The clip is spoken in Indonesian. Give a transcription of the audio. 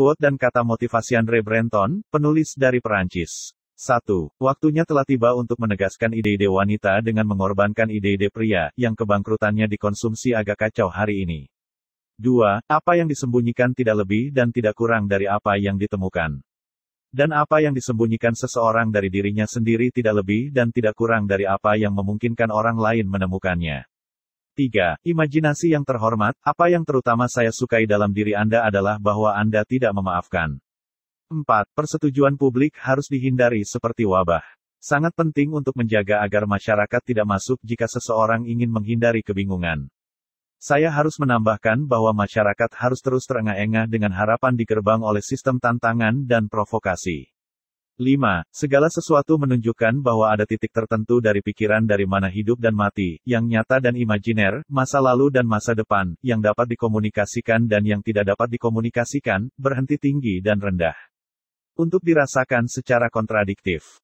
Quote dan kata motivasi Andre Brenton, penulis dari Perancis. 1. Waktunya telah tiba untuk menegaskan ide-ide wanita dengan mengorbankan ide-ide pria, yang kebangkrutannya dikonsumsi agak kacau hari ini. 2. Apa yang disembunyikan tidak lebih dan tidak kurang dari apa yang ditemukan. Dan apa yang disembunyikan seseorang dari dirinya sendiri tidak lebih dan tidak kurang dari apa yang memungkinkan orang lain menemukannya. 3. Imajinasi yang terhormat, apa yang terutama saya sukai dalam diri Anda adalah bahwa Anda tidak memaafkan. 4. Persetujuan publik harus dihindari seperti wabah. Sangat penting untuk menjaga agar masyarakat tidak masuk jika seseorang ingin menghindari kebingungan. Saya harus menambahkan bahwa masyarakat harus terus terengah-engah dengan harapan digerbang oleh sistem tantangan dan provokasi. 5. Segala sesuatu menunjukkan bahwa ada titik tertentu dari pikiran dari mana hidup dan mati, yang nyata dan imajiner, masa lalu dan masa depan, yang dapat dikomunikasikan dan yang tidak dapat dikomunikasikan, berhenti tinggi dan rendah. Untuk dirasakan secara kontradiktif.